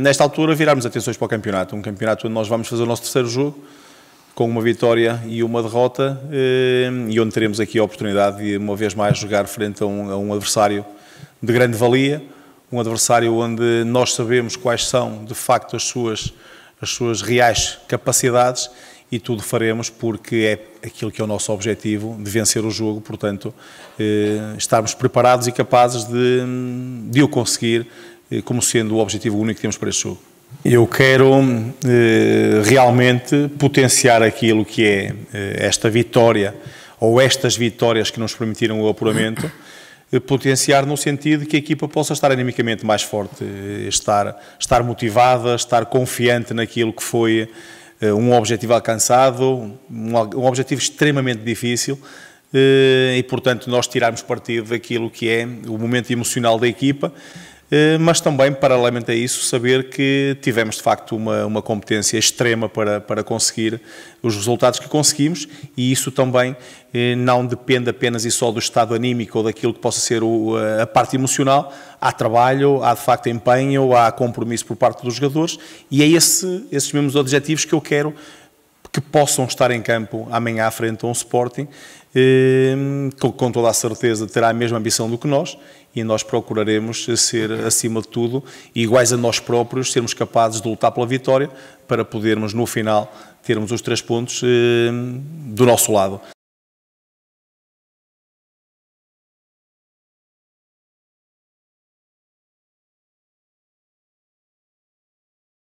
Nesta altura, virarmos atenções para o campeonato. Um campeonato onde nós vamos fazer o nosso terceiro jogo, com uma vitória e uma derrota, eh, e onde teremos aqui a oportunidade de, uma vez mais, jogar frente a um, a um adversário de grande valia, um adversário onde nós sabemos quais são, de facto, as suas, as suas reais capacidades e tudo faremos porque é aquilo que é o nosso objetivo de vencer o jogo, portanto, eh, estarmos preparados e capazes de, de o conseguir eh, como sendo o objetivo único que temos para este jogo. Eu quero eh, realmente potenciar aquilo que é eh, esta vitória ou estas vitórias que nos permitiram o apuramento, potenciar no sentido que a equipa possa estar animicamente mais forte, estar, estar motivada, estar confiante naquilo que foi um objetivo alcançado, um, um objetivo extremamente difícil, e portanto nós tirarmos partido daquilo que é o momento emocional da equipa eh, mas também, paralelamente a isso, saber que tivemos de facto uma, uma competência extrema para, para conseguir os resultados que conseguimos e isso também eh, não depende apenas e só do estado anímico ou daquilo que possa ser o, eh, a parte emocional. Há trabalho, há de facto empenho, há compromisso por parte dos jogadores e é esse, esses mesmos objetivos que eu quero que possam estar em campo amanhã à frente a um Sporting, que eh, com toda a certeza terá a mesma ambição do que nós e nós procuraremos ser, acima de tudo, iguais a nós próprios, sermos capazes de lutar pela vitória para podermos, no final, termos os três pontos eh, do nosso lado.